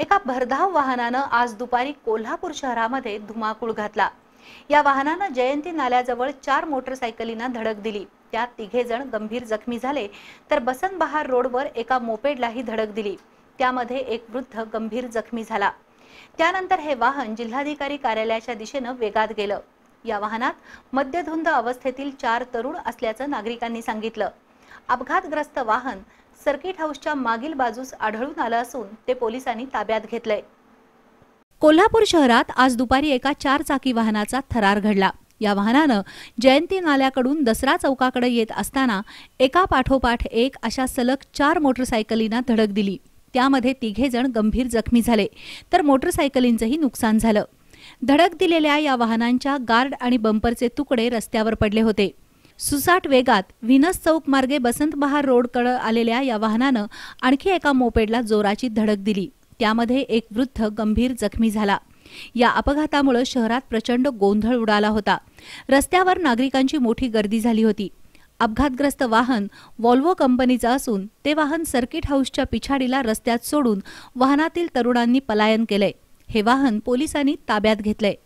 एका भरधाव वाहनानं आज दुपारी कोल्हापूर शहरामध्ये धुमाकूळ घातला या वाहनानं जयंती नाल्याजवळ चार मोटरसायकलींना धडक दिली त्या तिघे जण गंभीर जखमी झाले तर बसंत बहार रोडवर एका मोपेडलाही धडक दिली त्यामध्ये एक वृद्ध गंभीर जखमी झाला त्यानंतर हे वाहन जिल्हाधिकारी कार्यालयाच्या दिशेनं वेगात गेलं या वाहनात मद्यधुंद अवस्थेतील चार तरुण असल्याचं नागरिकांनी सांगितलं अपघातग्रस्त वाहन सर्किट हाऊसच्या मागील बाजूस आढळून आलं असून ते पोलिसांनी ताब्यात घेतलंय कोल्हापूर शहरात आज दुपारी एका चार चाकी वाहनाचा थरार घडला या वाहनानं जयंती नाल्याकडून दसरा चौकाकडे येत असताना एका पाठोपाठ एक अशा सलग चार मोटरसायकलींना धडक दिली त्यामध्ये तिघे जण गंभीर जखमी झाले तर मोटरसायकलींचंही नुकसान झालं धडक दिलेल्या या वाहनांच्या गार्ड आणि बंपरचे तुकडे रस्त्यावर पडले होते सुसाट वेगात व्हिनस चौक मार्गे बसंत बहार रोडकडे आलेल्या या वाहनानं आणखी एका मोपेडला जोराची धडक दिली त्यामध्ये एक वृद्ध गंभीर जखमी झाला या अपघातामुळे शहरात प्रचंड गोंधळ उडाला होता रस्त्यावर नागरिकांची मोठी गर्दी झाली होती अपघातग्रस्त वाहन वॉल्वो कंपनीचं असून ते वाहन सर्किट हाऊसच्या पिछाडीला रस्त्यात सोडून वाहनातील तरुणांनी पलायन केलंय हे वाहन पोलिसांनी ताब्यात घेतलंय